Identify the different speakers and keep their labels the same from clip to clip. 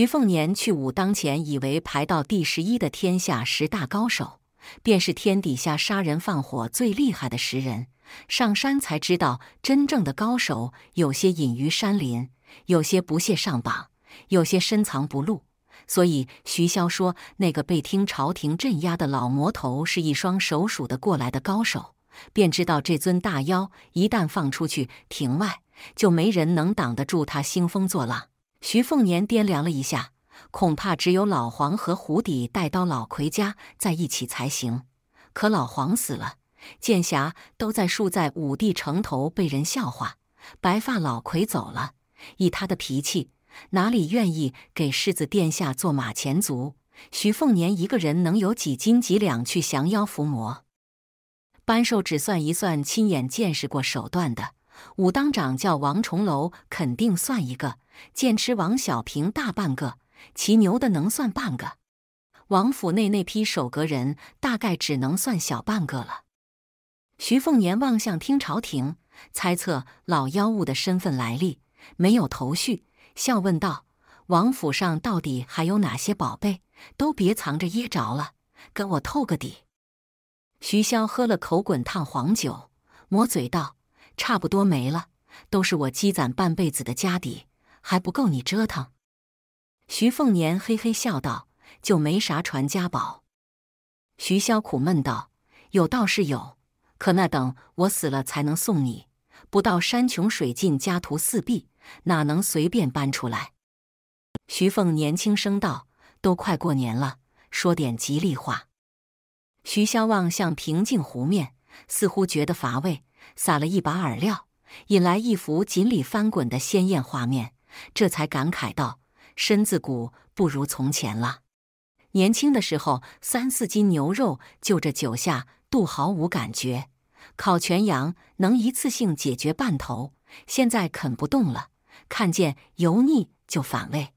Speaker 1: 徐凤年去武当前，以为排到第十一的天下十大高手，便是天底下杀人放火最厉害的十人。上山才知道，真正的高手有些隐于山林，有些不屑上榜，有些深藏不露。所以徐骁说，那个被听朝廷镇压的老魔头，是一双手数得过来的高手，便知道这尊大妖一旦放出去，庭外就没人能挡得住他兴风作浪。徐凤年掂量了一下，恐怕只有老黄和胡底带刀老魁家在一起才行。可老黄死了，剑侠都在竖在五帝城头被人笑话。白发老魁走了，以他的脾气，哪里愿意给世子殿下做马前卒？徐凤年一个人能有几斤几两去降妖伏魔？班寿只算一算亲眼见识过手段的武当掌教王重楼，肯定算一个。剑痴王小平大半个，骑牛的能算半个，王府内那批守阁人，大概只能算小半个了。徐凤年望向听朝廷，猜测老妖物的身份来历，没有头绪，笑问道：“王府上到底还有哪些宝贝？都别藏着掖着了，跟我透个底。”徐潇喝了口滚烫黄酒，抹嘴道：“差不多没了，都是我积攒半辈子的家底。”还不够你折腾，徐凤年嘿嘿笑道：“就没啥传家宝。”徐骁苦闷道：“有倒是有，可那等我死了才能送你，不到山穷水尽、家徒四壁，哪能随便搬出来？”徐凤年轻声道：“都快过年了，说点吉利话。”徐骁望向平静湖面，似乎觉得乏味，撒了一把饵料，引来一幅锦鲤翻滚的鲜艳画面。这才感慨道：“身子骨不如从前了。年轻的时候，三四斤牛肉就这酒下肚毫无感觉，烤全羊能一次性解决半头。现在啃不动了，看见油腻就反胃。”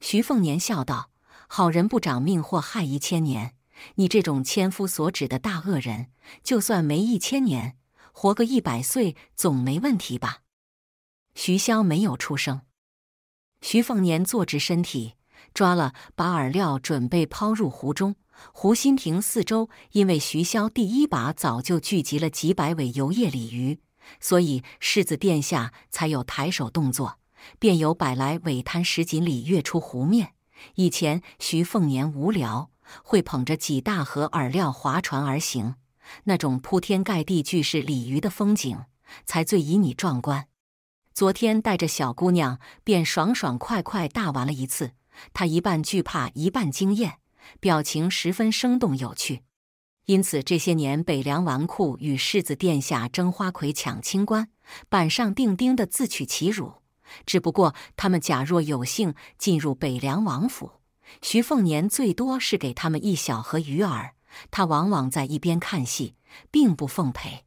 Speaker 1: 徐凤年笑道：“好人不长命，祸害一千年。你这种千夫所指的大恶人，就算没一千年，活个一百岁总没问题吧？”徐骁没有出声，徐凤年坐直身体，抓了把饵料，准备抛入湖中。湖心亭四周，因为徐骁第一把早就聚集了几百尾游曳鲤鱼，所以世子殿下才有抬手动作，便有百来尾滩石锦鲤跃出湖面。以前徐凤年无聊，会捧着几大盒饵料划船而行，那种铺天盖地巨是鲤鱼的风景，才最以你壮观。昨天带着小姑娘便爽爽快快大玩了一次，她一半惧怕，一半惊艳，表情十分生动有趣。因此这些年，北凉纨绔与世子殿下争花魁、抢清官，板上钉钉的自取其辱。只不过他们假若有幸进入北凉王府，徐凤年最多是给他们一小盒鱼饵，他往往在一边看戏，并不奉陪。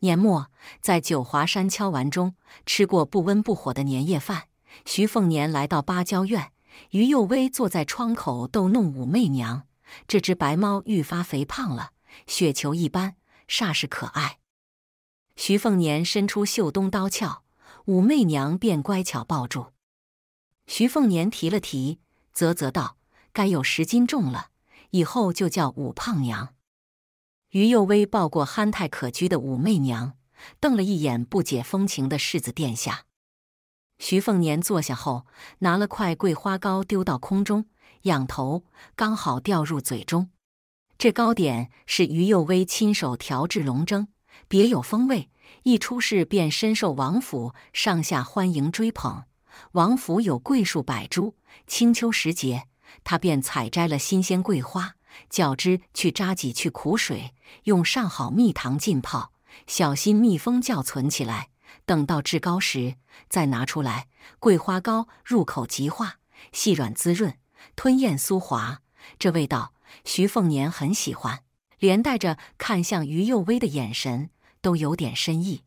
Speaker 1: 年末，在九华山敲完钟，吃过不温不火的年夜饭，徐凤年来到芭蕉院。于幼薇坐在窗口逗弄武媚娘，这只白猫愈发肥胖了，雪球一般，煞是可爱。徐凤年伸出袖中刀鞘，武媚娘便乖巧抱住。徐凤年提了提，啧啧道：“该有十斤重了，以后就叫武胖娘。”于幼薇抱过憨态可掬的武媚娘，瞪了一眼不解风情的世子殿下。徐凤年坐下后，拿了块桂花糕丢到空中，仰头刚好掉入嘴中。这糕点是于幼薇亲手调制龙蒸，别有风味。一出世便深受王府上下欢迎追捧。王府有桂树百株，清秋时节，他便采摘了新鲜桂花。绞汁去渣挤去苦水，用上好蜜糖浸泡，小心密封窖存起来。等到制膏时再拿出来，桂花糕入口即化，细软滋润，吞咽酥滑。这味道，徐凤年很喜欢，连带着看向于幼薇的眼神都有点深意。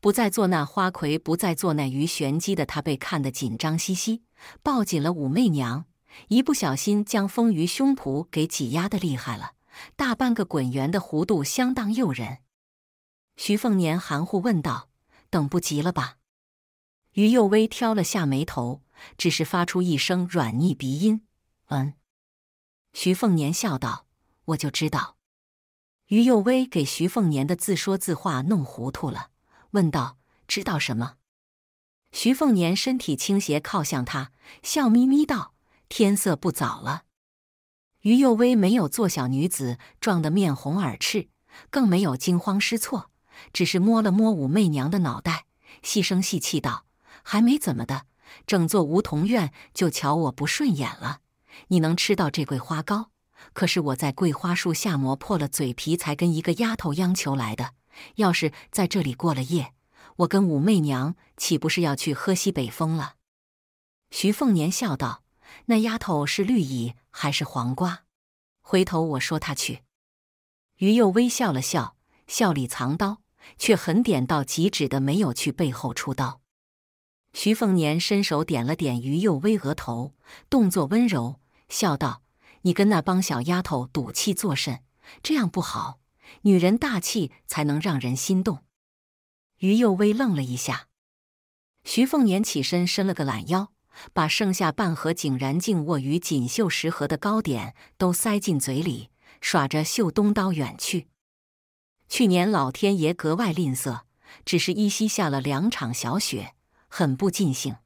Speaker 1: 不再做那花魁，不再做那鱼玄机的他，被看得紧张兮兮，抱紧了武媚娘。一不小心将丰腴胸脯给挤压的厉害了，大半个滚圆的弧度相当诱人。徐凤年含糊问道：“等不及了吧？”于幼薇挑了下眉头，只是发出一声软腻鼻音：“嗯。”徐凤年笑道：“我就知道。”于幼薇给徐凤年的自说自话弄糊涂了，问道：“知道什么？”徐凤年身体倾斜靠向他，笑眯眯道。天色不早了，于幼薇没有做小女子撞得面红耳赤，更没有惊慌失措，只是摸了摸武媚娘的脑袋，细声细气道：“还没怎么的，整座梧桐院就瞧我不顺眼了。你能吃到这桂花糕，可是我在桂花树下磨破了嘴皮，才跟一个丫头央求来的。要是在这里过了夜，我跟武媚娘岂不是要去喝西北风了？”徐凤年笑道。那丫头是绿蚁还是黄瓜？回头我说她去。于幼薇笑了笑，笑里藏刀，却狠点到极止的没有去背后出刀。徐凤年伸手点了点于幼薇额头，动作温柔，笑道：“你跟那帮小丫头赌气作甚？这样不好，女人大气才能让人心动。”于幼薇愣了一下，徐凤年起身伸了个懒腰。把剩下半盒井然净卧于锦绣食盒的糕点都塞进嘴里，耍着绣东刀远去。去年老天爷格外吝啬，只是依稀下了两场小雪，很不尽兴，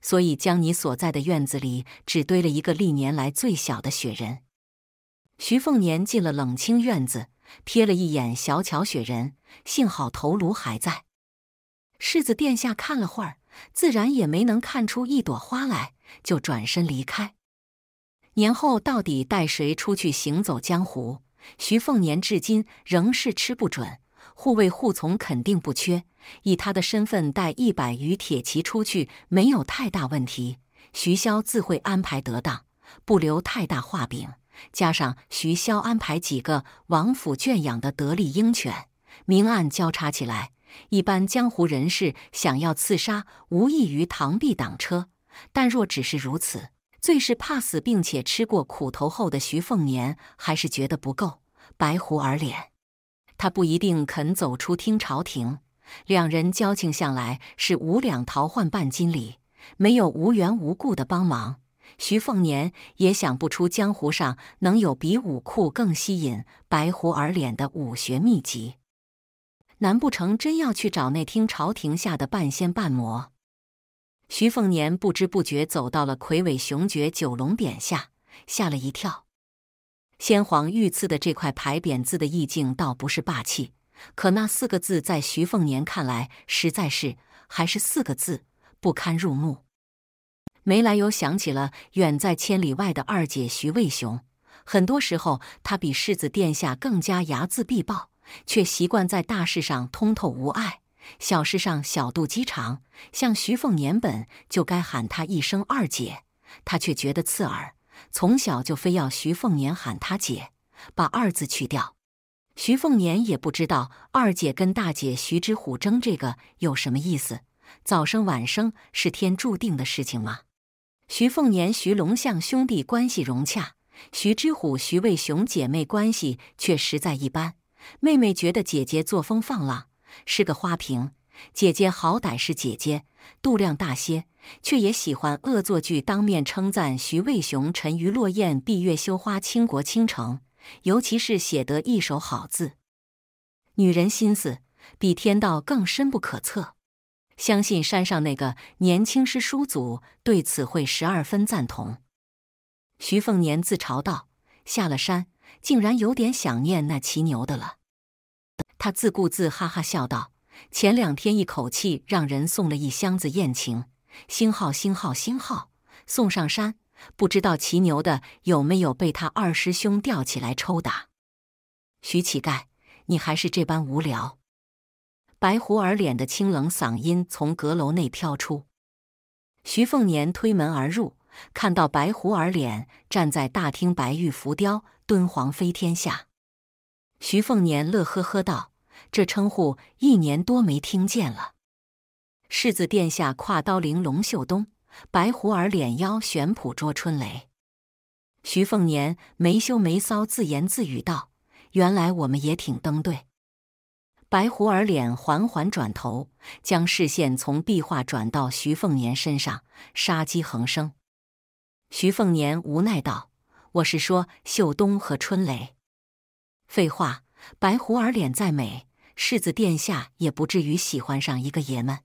Speaker 1: 所以将你所在的院子里只堆了一个历年来最小的雪人。徐凤年进了冷清院子，瞥了一眼小巧雪人，幸好头颅还在。世子殿下看了会儿。自然也没能看出一朵花来，就转身离开。年后到底带谁出去行走江湖？徐凤年至今仍是吃不准。护卫护从肯定不缺，以他的身份带一百余铁骑出去没有太大问题。徐骁自会安排得当，不留太大画饼。加上徐骁安排几个王府圈养的得力鹰犬，明暗交叉起来。一般江湖人士想要刺杀，无异于螳臂挡车。但若只是如此，最是怕死，并且吃过苦头后的徐凤年还是觉得不够。白胡儿脸，他不一定肯走出听朝廷。两人交情向来是五两桃换半斤礼，没有无缘无故的帮忙。徐凤年也想不出江湖上能有比武库更吸引白胡儿脸的武学秘籍。难不成真要去找那听朝廷下的半仙半魔？徐凤年不知不觉走到了魁伟雄绝九龙匾下，吓了一跳。先皇御赐的这块牌匾字的意境倒不是霸气，可那四个字在徐凤年看来实在是还是四个字不堪入目。没来由想起了远在千里外的二姐徐渭雄，很多时候他比世子殿下更加睚眦必报。却习惯在大事上通透无碍，小事上小肚鸡肠。像徐凤年本就该喊她一声二姐，她却觉得刺耳。从小就非要徐凤年喊她姐，把二字去掉。徐凤年也不知道二姐跟大姐徐之虎争这个有什么意思。早生晚生是天注定的事情吗？徐凤年、徐龙象兄弟关系融洽，徐之虎、徐魏雄姐妹关系却实在一般。妹妹觉得姐姐作风放浪，是个花瓶。姐姐好歹是姐姐，肚量大些，却也喜欢恶作剧，当面称赞徐渭雄沉鱼落雁、闭月羞花、倾国倾城，尤其是写得一手好字。女人心思比天道更深不可测，相信山上那个年轻师叔祖对此会十二分赞同。徐凤年自嘲道：“下了山。”竟然有点想念那骑牛的了，他自顾自哈哈笑道：“前两天一口气让人送了一箱子宴请，星号星号星号送上山，不知道骑牛的有没有被他二师兄吊起来抽打。”徐乞丐，你还是这般无聊。白胡儿脸的清冷嗓音从阁楼内飘出，徐凤年推门而入。看到白胡儿脸站在大厅白玉浮雕《敦煌飞天》下，徐凤年乐呵呵道：“这称呼一年多没听见了。”世子殿下跨刀玲龙秀东，白胡儿脸腰悬圃捉春雷。徐凤年没羞没臊自言自语道：“原来我们也挺登对。”白胡儿脸缓缓转头，将视线从壁画转到徐凤年身上，杀机横生。徐凤年无奈道：“我是说秀冬和春雷。”废话，白胡儿脸再美，世子殿下也不至于喜欢上一个爷们。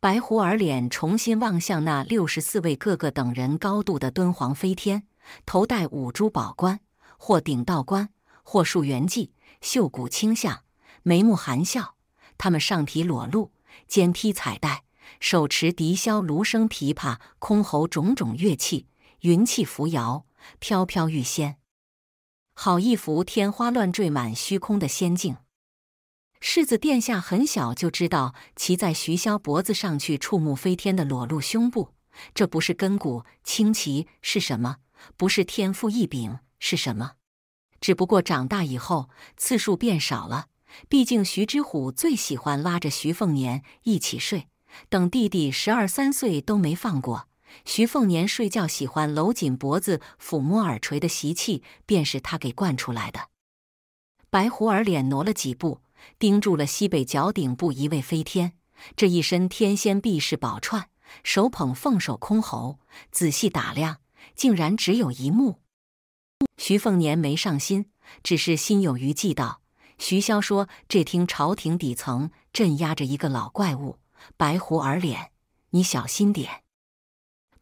Speaker 1: 白胡儿脸重新望向那六十四位哥个等人高度的敦煌飞天，头戴五珠宝冠，或顶道冠，或束圆髻，秀骨清向，眉目含笑。他们上体裸露，肩披彩带。手持笛箫、芦笙、琵琶、箜篌种种乐器，云气扶摇，飘飘欲仙，好一幅天花乱坠、满虚空的仙境。世子殿下很小就知道骑在徐骁脖子上去触目飞天的裸露胸部，这不是根骨清奇是什么？不是天赋异禀是什么？只不过长大以后次数变少了，毕竟徐之虎最喜欢拉着徐凤年一起睡。等弟弟十二三岁都没放过。徐凤年睡觉喜欢搂紧脖子、抚摸耳垂的习气，便是他给惯出来的。白胡儿脸挪了几步，盯住了西北角顶部一位飞天，这一身天仙必饰宝钏，手捧凤首箜篌，仔细打量，竟然只有一目。徐凤年没上心，只是心有余悸道：“徐骁说，这听朝廷底层镇压着一个老怪物。”白狐耳脸，你小心点！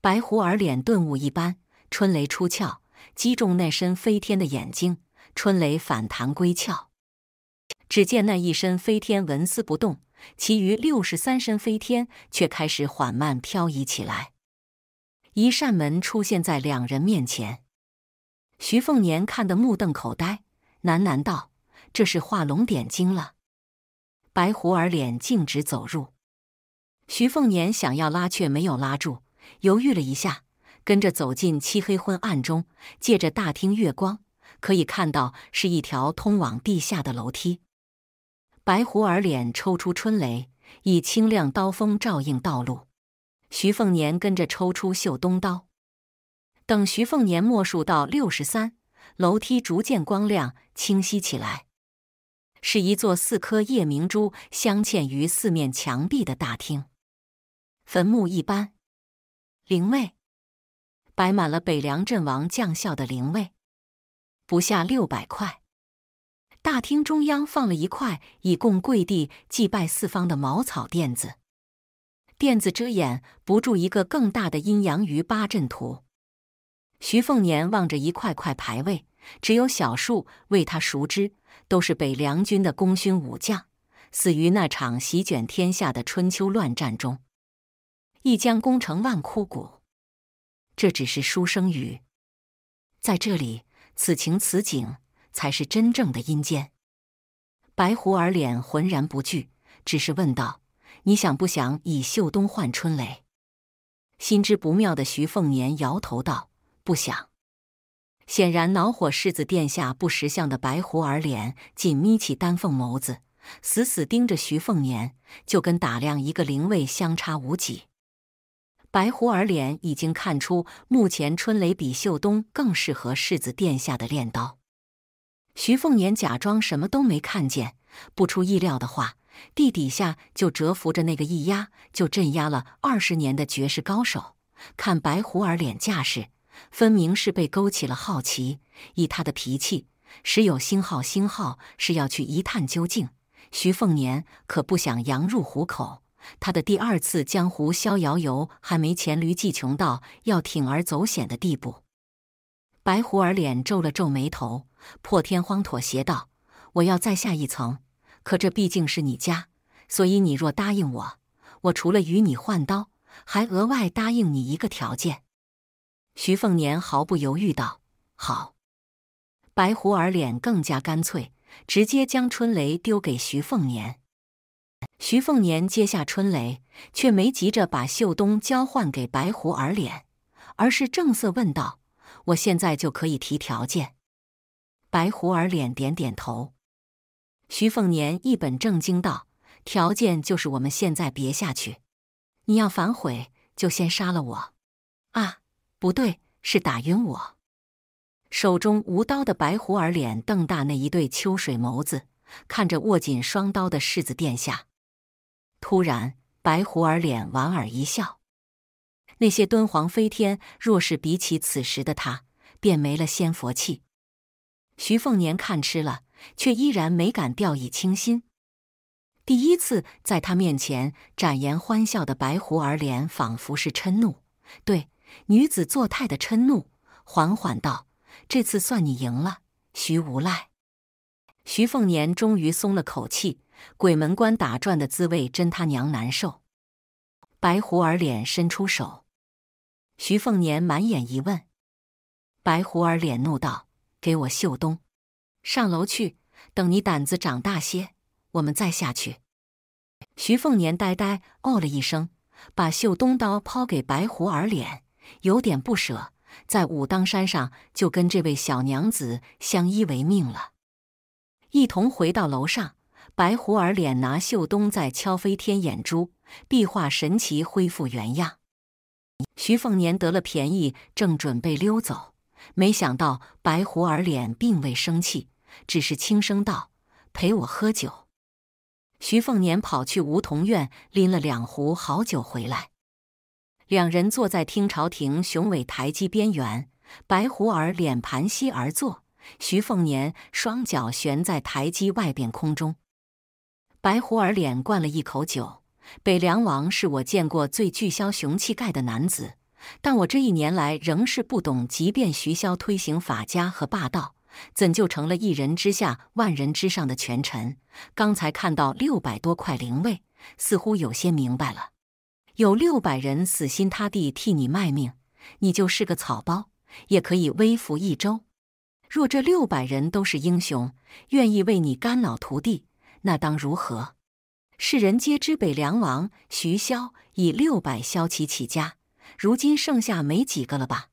Speaker 1: 白狐耳脸顿悟一般，春雷出鞘，击中那身飞天的眼睛，春雷反弹归鞘。只见那一身飞天纹丝不动，其余六十三身飞天却开始缓慢漂移起来。一扇门出现在两人面前，徐凤年看得目瞪口呆，喃喃道：“这是画龙点睛了。”白狐耳脸径直走入。徐凤年想要拉，却没有拉住，犹豫了一下，跟着走进漆黑昏暗中。借着大厅月光，可以看到是一条通往地下的楼梯。白胡儿脸抽出春雷，以清亮刀锋照应道路。徐凤年跟着抽出绣冬刀。等徐凤年默数到六十三，楼梯逐渐光亮清晰起来，是一座四颗夜明珠镶嵌于四面墙壁的大厅。坟墓一般，灵位摆满了北凉阵亡将校的灵位，不下六百块。大厅中央放了一块以供跪地祭拜四方的茅草垫子，垫子遮掩不住一个更大的阴阳鱼八阵图。徐凤年望着一块块牌位，只有小树为他熟知，都是北凉军的功勋武将，死于那场席卷天下的春秋乱战中。一将功成万枯骨，这只是书生语。在这里，此情此景才是真正的阴间。白狐儿脸浑然不惧，只是问道：“你想不想以秀冬换春雷？”心知不妙的徐凤年摇头道：“不想。”显然恼火世子殿下不识相的白狐儿脸紧眯起丹凤眸子，死死盯着徐凤年，就跟打量一个灵位相差无几。白狐儿脸已经看出，目前春雷比秀东更适合世子殿下的练刀。徐凤年假装什么都没看见，不出意料的话，地底下就蛰伏着那个一压就镇压了二十年的绝世高手。看白狐儿脸架势，分明是被勾起了好奇。以他的脾气，时有星号星号是要去一探究竟。徐凤年可不想羊入虎口。他的第二次江湖逍遥游还没黔驴技穷到要铤而走险的地步，白狐儿脸皱了皱眉头，破天荒妥协道：“我要再下一层，可这毕竟是你家，所以你若答应我，我除了与你换刀，还额外答应你一个条件。”徐凤年毫不犹豫道：“好。”白狐儿脸更加干脆，直接将春雷丢给徐凤年。徐凤年接下春雷，却没急着把秀东交换给白狐耳脸，而是正色问道：“我现在就可以提条件。”白狐耳脸点点头。徐凤年一本正经道：“条件就是我们现在别下去。你要反悔，就先杀了我。啊，不对，是打晕我。”手中无刀的白狐耳脸瞪大那一对秋水眸子，看着握紧双刀的世子殿下。突然，白胡儿脸莞尔一笑。那些敦煌飞天，若是比起此时的他，便没了仙佛气。徐凤年看吃了，却依然没敢掉以轻心。第一次在他面前展颜欢笑的白胡儿脸，仿佛是嗔怒，对女子作态的嗔怒，缓缓道：“这次算你赢了，徐无赖。”徐凤年终于松了口气。鬼门关打转的滋味真他娘难受。白胡儿脸伸出手，徐凤年满眼疑问。白胡儿脸怒道：“给我秀东，上楼去。等你胆子长大些，我们再下去。”徐凤年呆呆哦了一声，把秀东刀抛给白胡儿脸，有点不舍。在武当山上，就跟这位小娘子相依为命了，一同回到楼上。白胡儿脸拿秀东在敲飞天眼珠，壁画神奇恢复原样。徐凤年得了便宜，正准备溜走，没想到白胡儿脸并未生气，只是轻声道：“陪我喝酒。”徐凤年跑去梧桐院，拎了两壶好酒回来。两人坐在听朝亭雄伟台基边缘，白胡儿脸盘膝而坐，徐凤年双脚悬在台基外边空中。白胡儿脸灌了一口酒。北凉王是我见过最巨枭雄气概的男子，但我这一年来仍是不懂。即便徐骁推行法家和霸道，怎就成了一人之下、万人之上的权臣？刚才看到六百多块灵位，似乎有些明白了。有六百人死心塌地替你卖命，你就是个草包，也可以微服一州。若这六百人都是英雄，愿意为你肝脑涂地。那当如何？世人皆知北凉王徐骁以六百骁骑起家，如今剩下没几个了吧？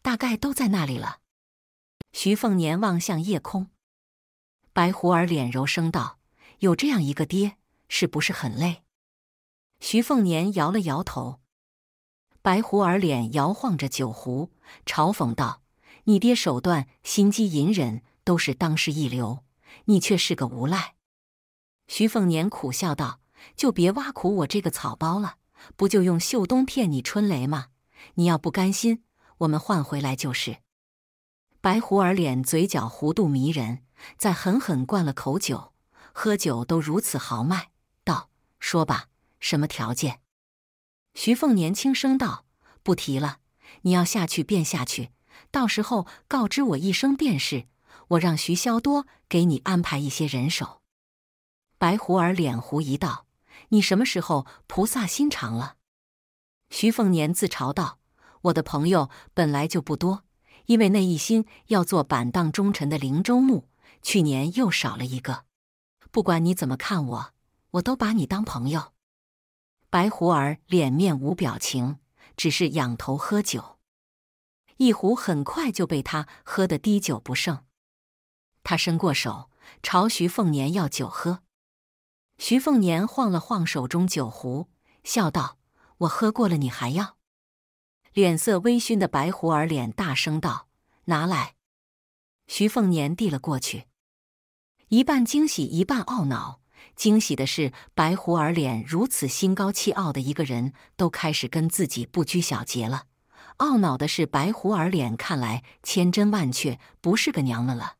Speaker 1: 大概都在那里了。徐凤年望向夜空，白胡儿脸柔声道：“有这样一个爹，是不是很累？”徐凤年摇了摇头。白胡儿脸摇晃着酒壶，嘲讽道：“你爹手段、心机、隐忍，都是当世一流，你却是个无赖。”徐凤年苦笑道：“就别挖苦我这个草包了，不就用秀东骗你春雷吗？你要不甘心，我们换回来就是。”白胡儿脸嘴角弧度迷人，再狠狠灌了口酒，喝酒都如此豪迈，道：“说吧，什么条件？”徐凤年轻声道：“不提了，你要下去便下去，到时候告知我一声便是，我让徐骁多给你安排一些人手。”白胡儿脸狐疑道：“你什么时候菩萨心肠了？”徐凤年自嘲道：“我的朋友本来就不多，因为那一心要做板荡忠臣的灵州牧，去年又少了一个。不管你怎么看我，我都把你当朋友。”白胡儿脸面无表情，只是仰头喝酒，一壶很快就被他喝得滴酒不剩。他伸过手朝徐凤年要酒喝。徐凤年晃了晃手中酒壶，笑道：“我喝过了，你还要？”脸色微醺的白胡儿脸大声道：“拿来！”徐凤年递了过去，一半惊喜，一半懊恼。惊喜的是，白胡儿脸如此心高气傲的一个人，都开始跟自己不拘小节了；懊恼的是，白胡儿脸看来千真万确不是个娘们了。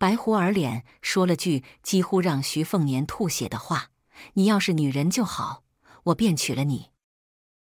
Speaker 1: 白胡儿脸说了句几乎让徐凤年吐血的话：“你要是女人就好，我便娶了你。”